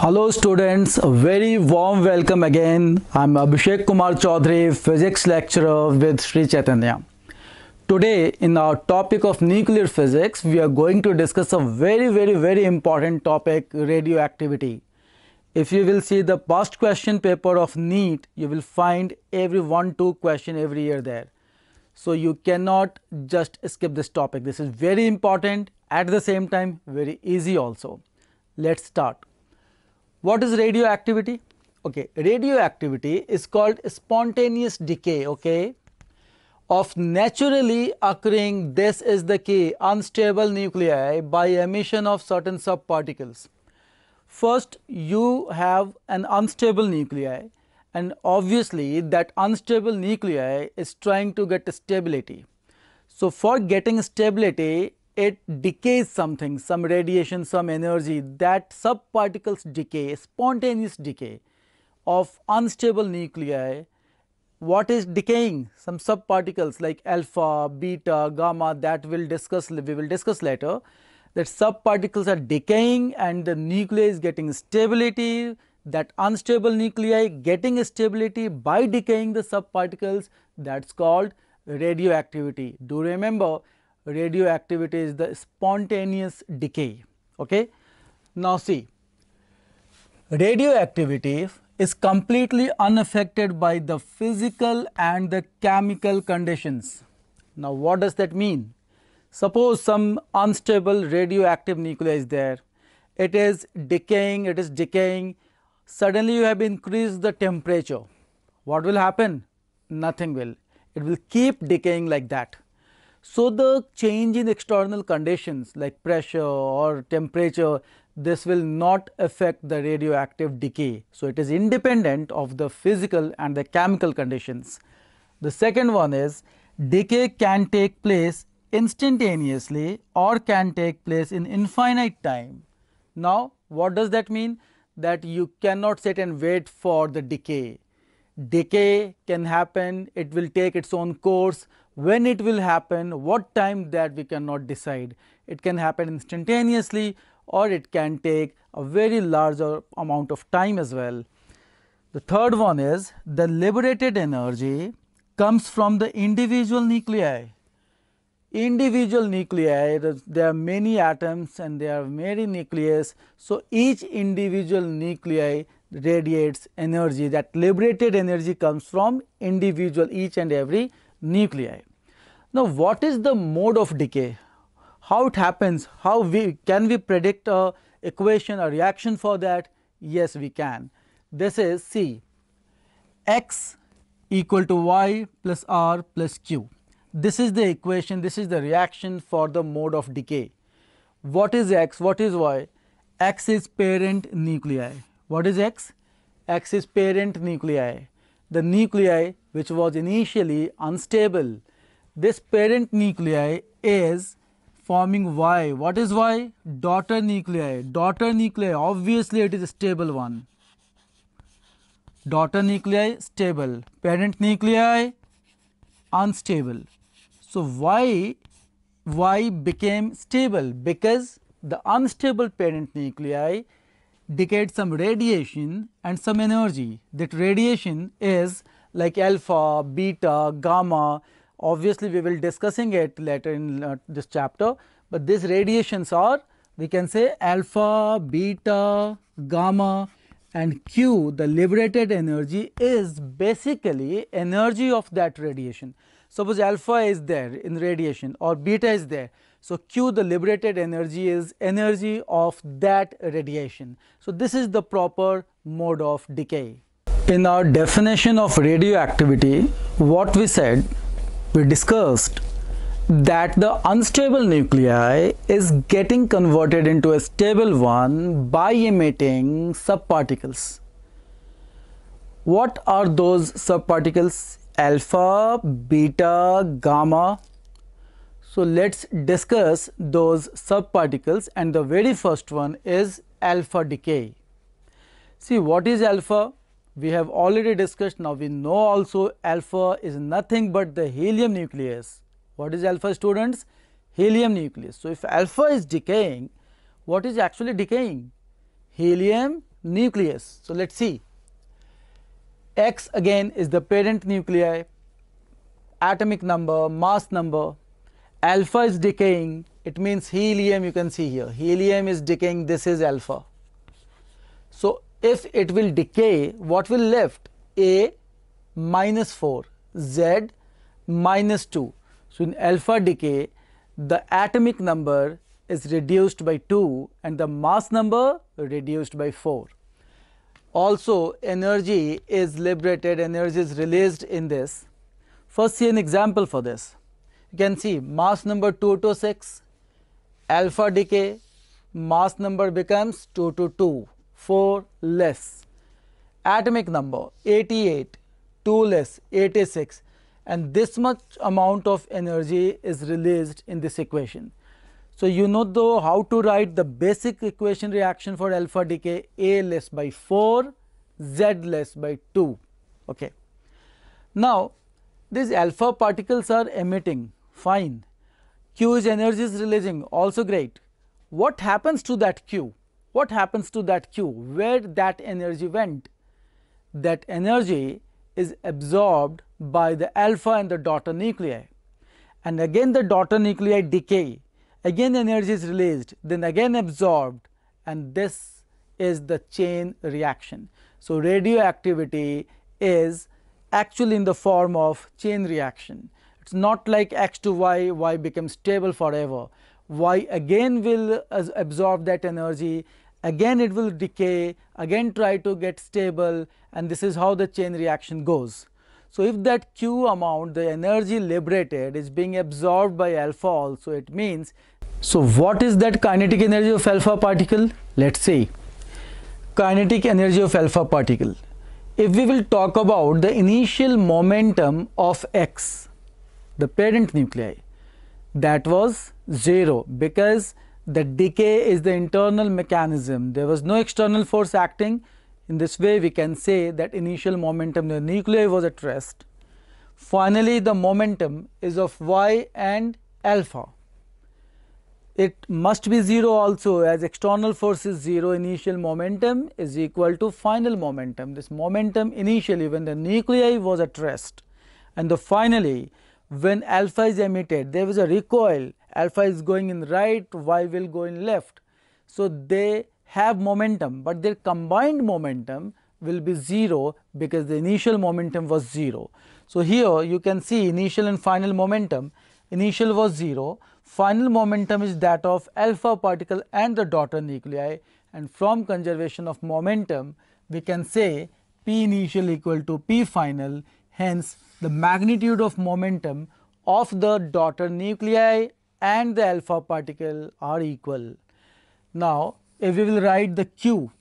Hello students, a very warm welcome again. I'm Abhishek Kumar Chaudhary, physics lecturer with Sri Chaitanya. Today in our topic of nuclear physics, we are going to discuss a very very very important topic, radioactivity. If you will see the past question paper of NEET, you will find every one two question every year there. So you cannot just skip this topic. This is very important at the same time very easy also. Let's start. What is radioactivity? Okay, radioactivity is called spontaneous decay, okay, of naturally occurring, this is the key, unstable nuclei by emission of certain subparticles. First, you have an unstable nuclei and obviously that unstable nuclei is trying to get stability. So, for getting stability, it decays something, some radiation, some energy, that subparticles decay, spontaneous decay of unstable nuclei. What is decaying? Some subparticles like alpha, beta, gamma that we will discuss, we will discuss later that subparticles are decaying and the nuclei is getting stability, that unstable nuclei getting stability by decaying the subparticles that is called radioactivity. Do remember radioactivity is the spontaneous decay. Okay? Now, see radioactivity is completely unaffected by the physical and the chemical conditions. Now, what does that mean? Suppose some unstable radioactive nuclei is there, it is decaying, it is decaying, suddenly you have increased the temperature. What will happen? Nothing will. It will keep decaying like that. So, the change in external conditions like pressure or temperature, this will not affect the radioactive decay. So, it is independent of the physical and the chemical conditions. The second one is decay can take place instantaneously or can take place in infinite time. Now, what does that mean? That you cannot sit and wait for the decay. Decay can happen, it will take its own course, when it will happen, what time that we cannot decide. It can happen instantaneously or it can take a very large amount of time as well. The third one is the liberated energy comes from the individual nuclei. Individual nuclei, there are many atoms and there are many nucleus. So, each individual nuclei radiates energy that liberated energy comes from individual each and every nuclei. Now, what is the mode of decay? How it happens? How we can we predict a equation a reaction for that? Yes, we can. This is C x equal to y plus r plus q. This is the equation, this is the reaction for the mode of decay. What is x, what is y? x is parent nuclei. What is x? x is parent nuclei. The nuclei which was initially unstable this parent nuclei is forming Y. What is Y? Daughter nuclei. Daughter nuclei, obviously it is a stable one. Daughter nuclei stable, parent nuclei unstable. So, Y, Y became stable because the unstable parent nuclei decayed some radiation and some energy. That radiation is like alpha, beta, gamma, Obviously, we will discussing it later in uh, this chapter, but these radiations are we can say alpha, beta, gamma and Q the liberated energy is basically energy of that radiation. Suppose alpha is there in radiation or beta is there. So, Q the liberated energy is energy of that radiation. So, this is the proper mode of decay. In our definition of radioactivity, what we said we discussed that the unstable nuclei is getting converted into a stable one by emitting subparticles. What are those subparticles? Alpha, beta, gamma. So let's discuss those subparticles and the very first one is alpha decay. See what is alpha? we have already discussed now we know also alpha is nothing but the helium nucleus. What is alpha students? Helium nucleus. So, if alpha is decaying, what is actually decaying? Helium nucleus. So, let us see X again is the parent nuclei, atomic number, mass number, alpha is decaying, it means helium you can see here, helium is decaying, this is alpha. So, if it will decay what will left a minus 4 z minus 2 so in alpha decay the atomic number is reduced by 2 and the mass number reduced by 4 also energy is liberated energy is released in this first see an example for this you can see mass number 2 to 6 alpha decay mass number becomes 2 to 2 4 less. Atomic number 88, 2 less, 86 and this much amount of energy is released in this equation. So, you know though how to write the basic equation reaction for alpha decay A less by 4, Z less by 2. Okay. Now, these alpha particles are emitting fine, Q is energy is releasing also great. What happens to that Q? what happens to that q where that energy went that energy is absorbed by the alpha and the daughter nuclei and again the daughter nuclei decay again energy is released then again absorbed and this is the chain reaction so radioactivity is actually in the form of chain reaction it's not like x to y y becomes stable forever y again will absorb that energy again it will decay, again try to get stable and this is how the chain reaction goes. So, if that Q amount the energy liberated is being absorbed by alpha also it means. So, what is that kinetic energy of alpha particle? Let us see. Kinetic energy of alpha particle. If we will talk about the initial momentum of x, the parent nuclei that was 0 because the decay is the internal mechanism. There was no external force acting. In this way, we can say that initial momentum the nuclei was at rest. Finally, the momentum is of y and alpha. It must be 0 also as external force is 0, initial momentum is equal to final momentum. This momentum initially when the nuclei was at rest and the finally when alpha is emitted, there was a recoil alpha is going in right, y will go in left. So, they have momentum, but their combined momentum will be 0 because the initial momentum was 0. So, here you can see initial and final momentum, initial was 0, final momentum is that of alpha particle and the daughter nuclei and from conservation of momentum we can say P initial equal to P final hence the magnitude of momentum of the daughter nuclei and the alpha particle are equal. Now, if we will write the Q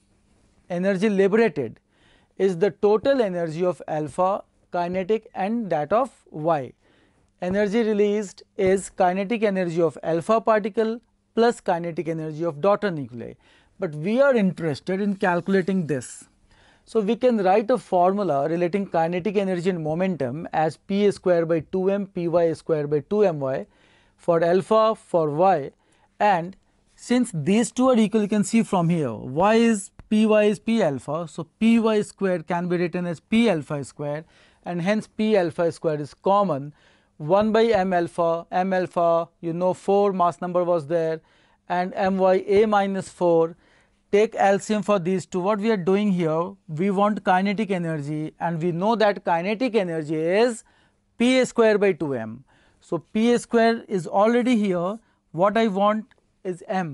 energy liberated is the total energy of alpha kinetic and that of y. Energy released is kinetic energy of alpha particle plus kinetic energy of daughter nuclei, but we are interested in calculating this. So, we can write a formula relating kinetic energy and momentum as p square by 2m py square by 2my for alpha, for y and since these two are equal you can see from here y is py is p alpha. So, py square can be written as p alpha square and hence p alpha square is common 1 by m alpha, m alpha you know 4 mass number was there and my a minus 4 take LCM for these two what we are doing here we want kinetic energy and we know that kinetic energy is p square by 2m. So PA square is already here. What I want is M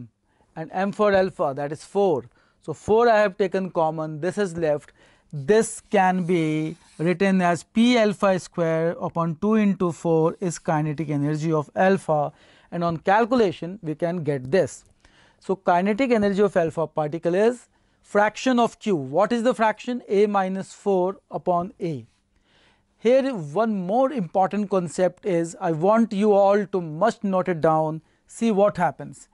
and M for alpha that is 4. So 4 I have taken common. This is left. This can be written as P alpha square upon 2 into 4 is kinetic energy of alpha and on calculation we can get this. So kinetic energy of alpha particle is fraction of Q. What is the fraction? A minus 4 upon A. Here one more important concept is I want you all to must note it down, see what happens.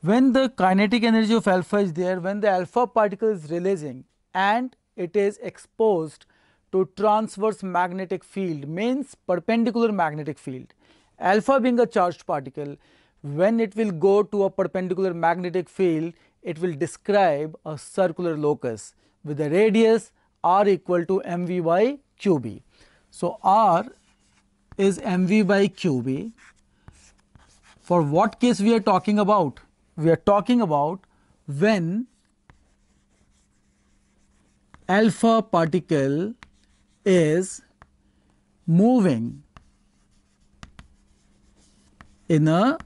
When the kinetic energy of alpha is there, when the alpha particle is releasing and it is exposed to transverse magnetic field means perpendicular magnetic field. Alpha being a charged particle, when it will go to a perpendicular magnetic field, it will describe a circular locus with a radius r equal to mv by qb. So, R is mv by qb. For what case we are talking about? We are talking about when alpha particle is moving in a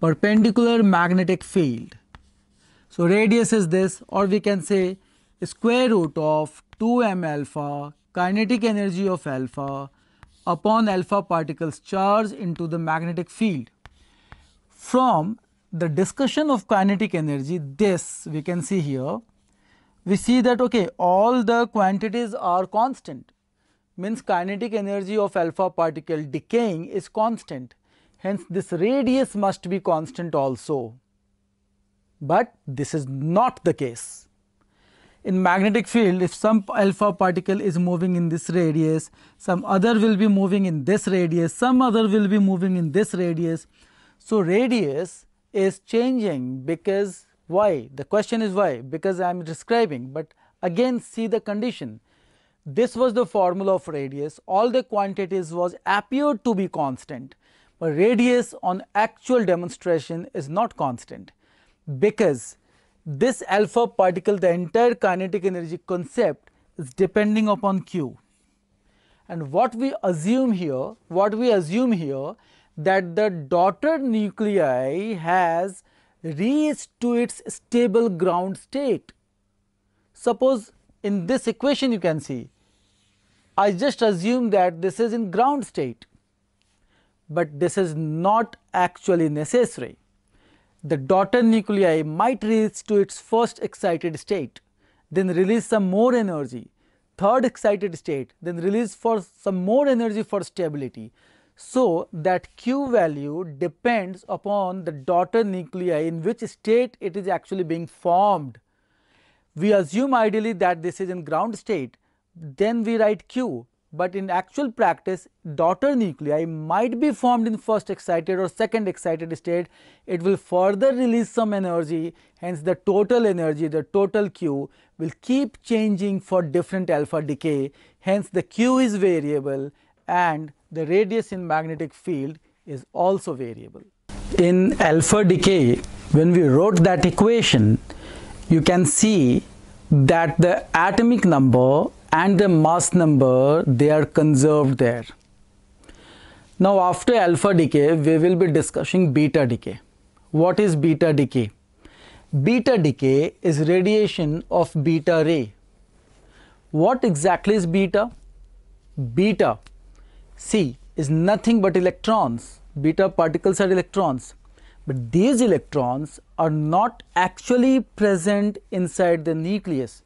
perpendicular magnetic field. So, radius is this or we can say square root of 2m alpha kinetic energy of alpha upon alpha particles charge into the magnetic field. From the discussion of kinetic energy, this we can see here, we see that okay, all the quantities are constant means kinetic energy of alpha particle decaying is constant. Hence, this radius must be constant also, but this is not the case in magnetic field if some alpha particle is moving in this radius some other will be moving in this radius some other will be moving in this radius so radius is changing because why the question is why because i am describing but again see the condition this was the formula of radius all the quantities was appeared to be constant but radius on actual demonstration is not constant because this alpha particle, the entire kinetic energy concept is depending upon q. And what we assume here, what we assume here that the daughter nuclei has reached to its stable ground state. Suppose in this equation you can see, I just assume that this is in ground state, but this is not actually necessary the daughter nuclei might reach to its first excited state, then release some more energy, third excited state, then release for some more energy for stability. So, that Q value depends upon the daughter nuclei in which state it is actually being formed. We assume ideally that this is in ground state, then we write Q but in actual practice daughter nuclei might be formed in first excited or second excited state. It will further release some energy hence the total energy the total Q will keep changing for different alpha decay hence the Q is variable and the radius in magnetic field is also variable. In alpha decay when we wrote that equation you can see that the atomic number and the mass number they are conserved there. Now after alpha decay we will be discussing beta decay. What is beta decay? Beta decay is radiation of beta ray. What exactly is beta? Beta C is nothing but electrons. Beta particles are electrons but these electrons are not actually present inside the nucleus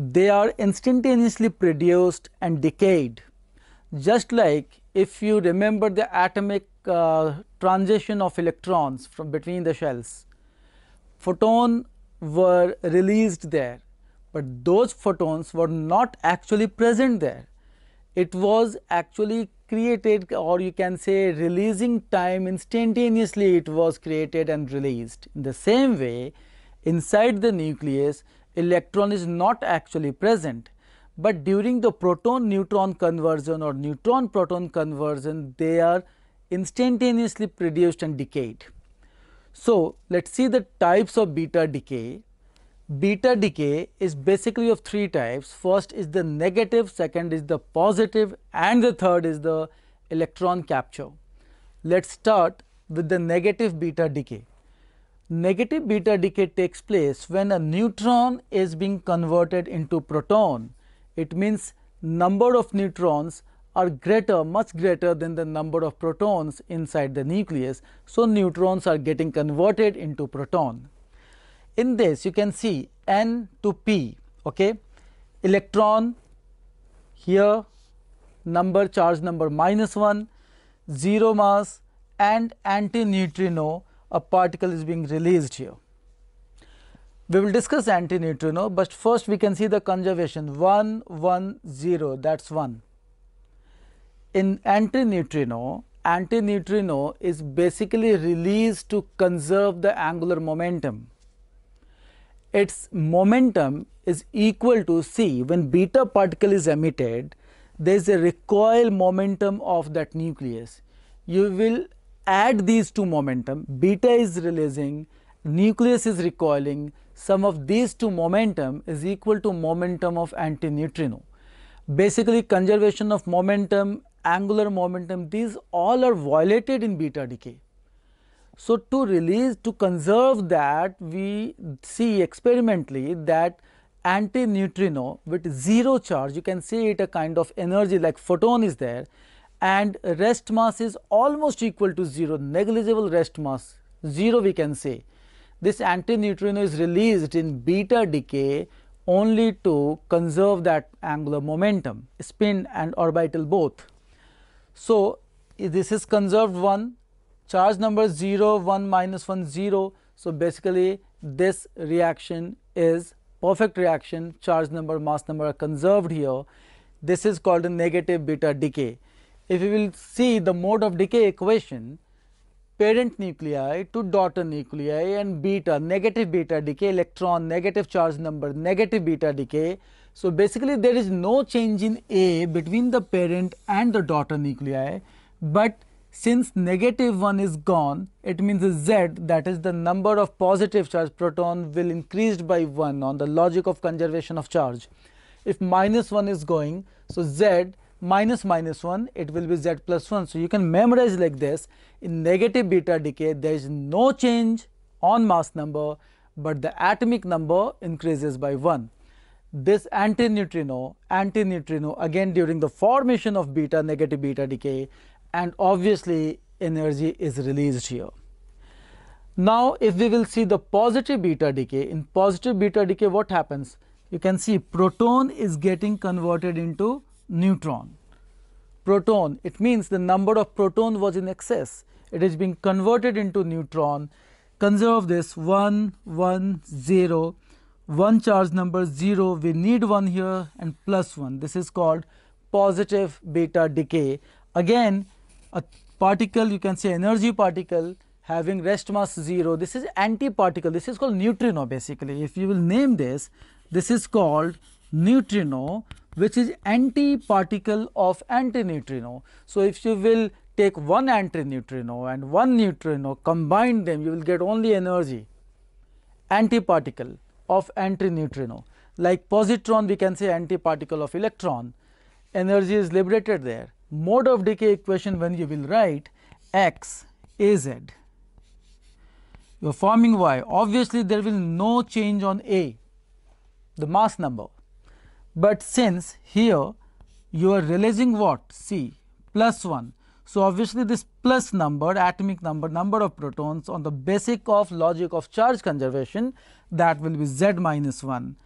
they are instantaneously produced and decayed just like if you remember the atomic uh, transition of electrons from between the shells photon were released there but those photons were not actually present there it was actually created or you can say releasing time instantaneously it was created and released in the same way inside the nucleus electron is not actually present, but during the proton neutron conversion or neutron proton conversion they are instantaneously produced and decayed. So, let us see the types of beta decay. Beta decay is basically of three types. First is the negative, second is the positive and the third is the electron capture. Let us start with the negative beta decay negative beta decay takes place when a neutron is being converted into proton. It means number of neutrons are greater much greater than the number of protons inside the nucleus. So, neutrons are getting converted into proton. In this you can see N to P okay electron here number charge number minus 1 zero mass and antineutrino a particle is being released here. We will discuss antineutrino, but first we can see the conservation 1 1 0 that is 1. In antineutrino, antineutrino is basically released to conserve the angular momentum. Its momentum is equal to c when beta particle is emitted there is a recoil momentum of that nucleus. You will add these two momentum, beta is releasing, nucleus is recoiling, sum of these two momentum is equal to momentum of antineutrino. Basically conservation of momentum, angular momentum, these all are violated in beta decay. So, to release, to conserve that we see experimentally that antineutrino with zero charge, you can see it a kind of energy like photon is there and rest mass is almost equal to 0, negligible rest mass, 0 we can say. This antineutrino is released in beta decay only to conserve that angular momentum, spin and orbital both. So, this is conserved one, charge number 0, 1, minus 1, 0. So, basically this reaction is perfect reaction, charge number, mass number are conserved here. This is called a negative beta decay if you will see the mode of decay equation, parent nuclei to daughter nuclei and beta, negative beta decay electron, negative charge number, negative beta decay. So, basically there is no change in A between the parent and the daughter nuclei, but since negative 1 is gone, it means Z that is the number of positive charge proton will increased by 1 on the logic of conservation of charge. If minus 1 is going, so Z minus minus 1 it will be z plus 1 so you can memorize like this in negative beta decay there is no change on mass number but the atomic number increases by 1 this antineutrino antineutrino again during the formation of beta negative beta decay and obviously energy is released here now if we will see the positive beta decay in positive beta decay what happens you can see proton is getting converted into neutron. Proton, it means the number of proton was in excess. It is being converted into neutron. Conserve this 1, 1, 0, 1 charge number 0, we need 1 here and plus 1. This is called positive beta decay. Again, a particle, you can say energy particle having rest mass 0. This is antiparticle. This is called neutrino basically. If you will name this, this is called neutrino which is antiparticle of antineutrino. So, if you will take one antineutrino and one neutrino combine them you will get only energy antiparticle of antineutrino like positron we can say antiparticle of electron energy is liberated there mode of decay equation when you will write x a z you are forming y obviously there will no change on a the mass number but since here you are releasing what C plus 1. So, obviously this plus number atomic number number of protons on the basic of logic of charge conservation that will be Z minus 1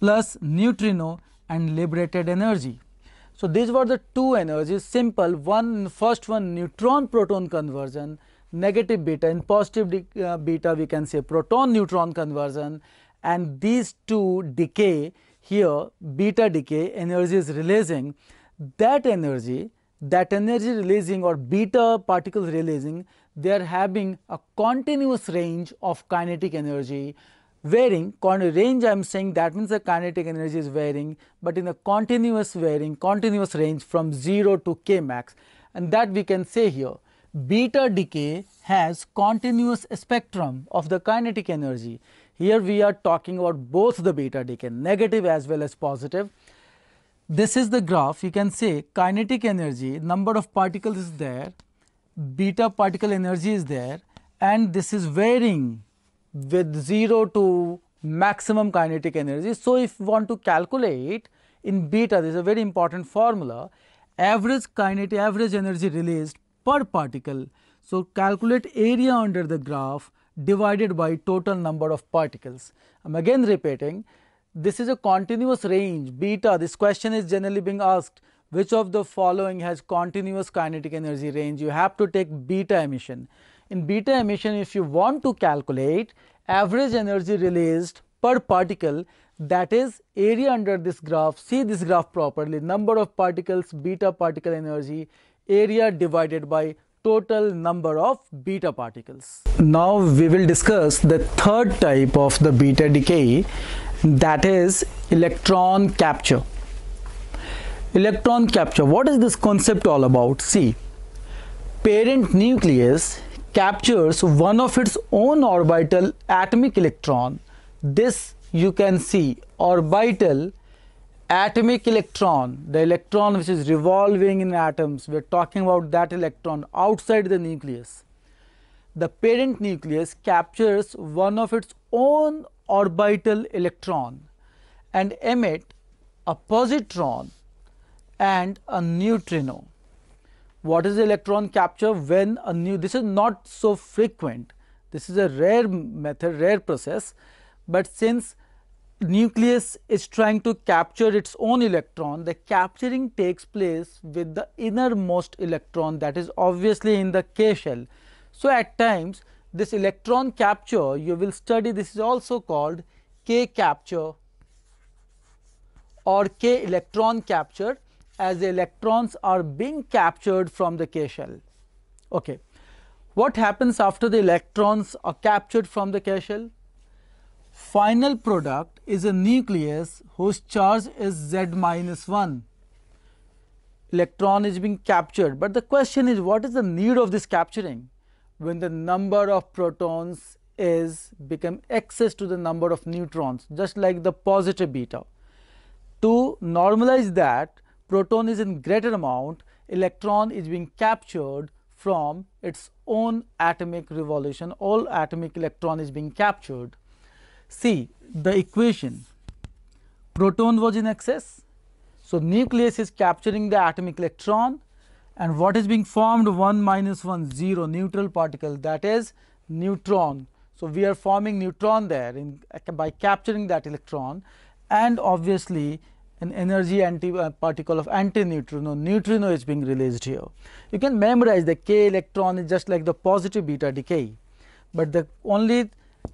plus neutrino and liberated energy. So, these were the two energies simple one first one neutron proton conversion negative beta and positive uh, beta we can say proton neutron conversion and these two decay here beta decay energy is releasing, that energy, that energy releasing or beta particles releasing, they are having a continuous range of kinetic energy varying range I am saying that means the kinetic energy is varying but in a continuous varying continuous range from 0 to k max and that we can say here beta decay has continuous spectrum of the kinetic energy here we are talking about both the beta decay, negative as well as positive. This is the graph. You can say kinetic energy, number of particles is there, beta particle energy is there, and this is varying with 0 to maximum kinetic energy. So, if you want to calculate in beta, this is a very important formula, average kinetic, average energy released per particle. So, calculate area under the graph divided by total number of particles. I am again repeating, this is a continuous range beta. This question is generally being asked which of the following has continuous kinetic energy range. You have to take beta emission. In beta emission, if you want to calculate average energy released per particle, that is area under this graph, see this graph properly, number of particles, beta particle energy, area divided by total number of beta particles. Now we will discuss the third type of the beta decay that is electron capture. Electron capture, what is this concept all about? See, parent nucleus captures one of its own orbital atomic electron. This you can see orbital atomic electron, the electron which is revolving in atoms, we are talking about that electron outside the nucleus. The parent nucleus captures one of its own orbital electron and emit a positron and a neutrino. What is the electron capture when a new this is not so frequent. This is a rare method, rare process, but since nucleus is trying to capture its own electron, the capturing takes place with the innermost electron that is obviously in the K shell. So, at times this electron capture you will study this is also called K capture or K electron capture as the electrons are being captured from the K shell. Okay. What happens after the electrons are captured from the K shell? Final product is a nucleus whose charge is Z minus 1. Electron is being captured, but the question is what is the need of this capturing? When the number of protons is become excess to the number of neutrons, just like the positive beta. To normalize that, proton is in greater amount, electron is being captured from its own atomic revolution, all atomic electron is being captured. See the equation proton was in excess. So, nucleus is capturing the atomic electron and what is being formed 1 minus 1 0 neutral particle that is neutron. So, we are forming neutron there in, by capturing that electron and obviously an energy anti uh, particle of antineutrino neutrino is being released here. You can memorize the k electron is just like the positive beta decay, but the only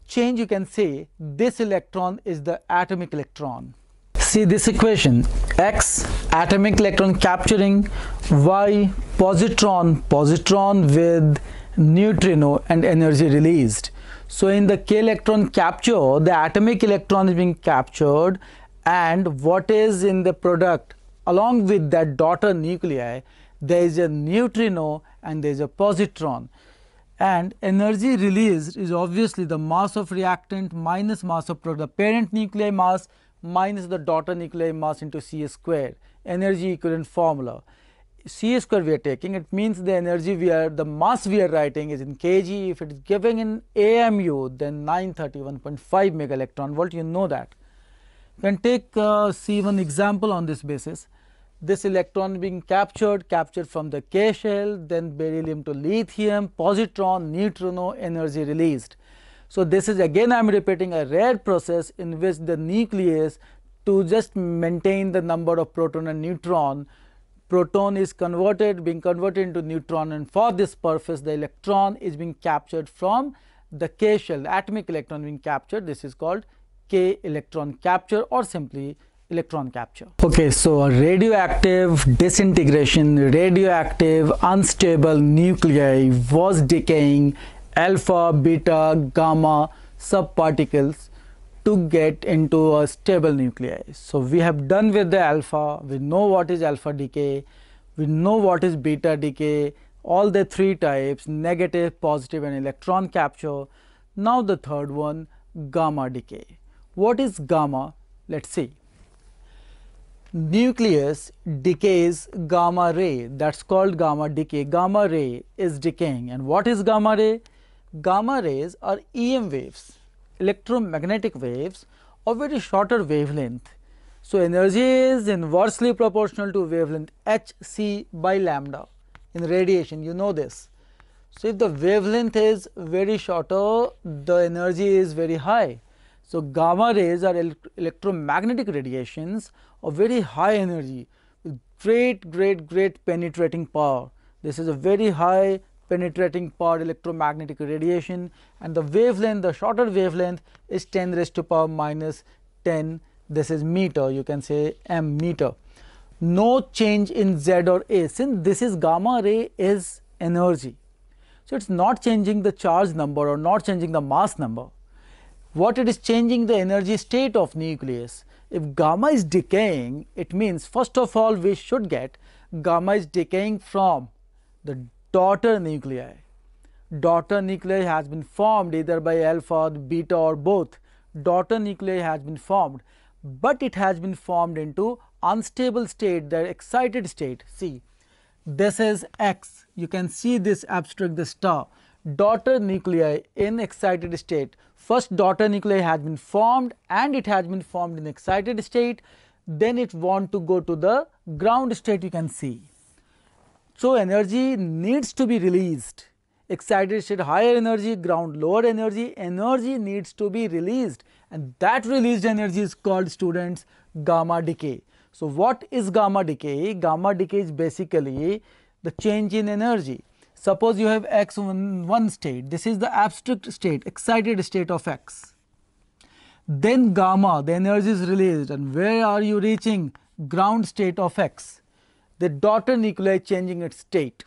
change you can say this electron is the atomic electron. See this equation x atomic electron capturing y positron positron with neutrino and energy released. So in the k electron capture the atomic electron is being captured and what is in the product along with that daughter nuclei there is a neutrino and there is a positron and energy released is obviously the mass of reactant minus mass of product, the parent nuclei mass minus the daughter nuclei mass into C square, energy equivalent formula. C square we are taking, it means the energy we are, the mass we are writing is in kg, if it is given in AMU then 931.5 mega electron volt, you know that. You can take uh, C1 example on this basis this electron being captured, captured from the K shell, then beryllium to lithium, positron, neutrino energy released. So, this is again I am repeating a rare process in which the nucleus to just maintain the number of proton and neutron, proton is converted being converted into neutron and for this purpose the electron is being captured from the K shell, the atomic electron being captured this is called K electron capture or simply electron capture. Okay, so a radioactive disintegration, radioactive unstable nuclei was decaying alpha, beta, gamma subparticles to get into a stable nuclei. So we have done with the alpha, we know what is alpha decay, we know what is beta decay, all the three types, negative, positive and electron capture. Now the third one, gamma decay. What is gamma? Let's see nucleus decays gamma ray that's called gamma decay gamma ray is decaying and what is gamma ray gamma rays are em waves electromagnetic waves of very shorter wavelength so energy is inversely proportional to wavelength hc by lambda in radiation you know this so if the wavelength is very shorter the energy is very high so gamma rays are el electromagnetic radiations a very high energy with great great great penetrating power. This is a very high penetrating power electromagnetic radiation and the wavelength the shorter wavelength is 10 raised to power minus 10 this is meter you can say m meter. No change in z or a since this is gamma ray is energy. So, it is not changing the charge number or not changing the mass number. What it is changing the energy state of nucleus if gamma is decaying, it means first of all we should get gamma is decaying from the daughter nuclei. Daughter nuclei has been formed either by alpha or beta or both. Daughter nuclei has been formed, but it has been formed into unstable state, the excited state. See, this is X. You can see this abstract, the star. Daughter nuclei in excited state First daughter nuclei has been formed and it has been formed in excited state, then it want to go to the ground state you can see. So, energy needs to be released, excited state higher energy, ground lower energy, energy needs to be released and that released energy is called students gamma decay. So, what is gamma decay? Gamma decay is basically the change in energy. Suppose you have x one state, this is the abstract state, excited state of x. Then gamma, the energy is released and where are you reaching? Ground state of x. The daughter nuclei changing its state.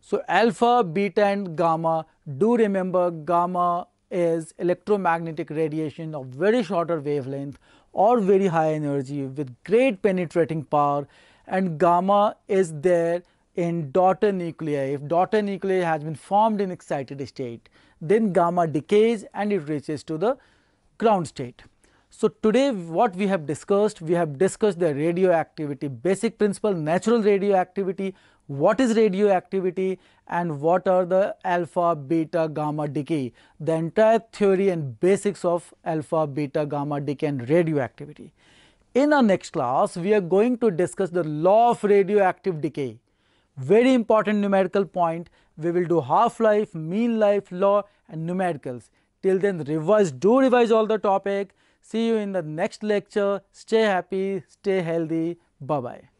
So, alpha, beta and gamma, do remember gamma is electromagnetic radiation of very shorter wavelength or very high energy with great penetrating power and gamma is there in daughter nuclei, if daughter nuclei has been formed in excited state, then gamma decays and it reaches to the ground state. So, today what we have discussed, we have discussed the radioactivity basic principle, natural radioactivity, what is radioactivity and what are the alpha, beta, gamma decay, the entire theory and basics of alpha, beta, gamma decay and radioactivity. In our next class, we are going to discuss the law of radioactive decay very important numerical point. We will do half-life, mean life, law and numericals. Till then revise, do revise all the topic. See you in the next lecture. Stay happy, stay healthy. Bye-bye.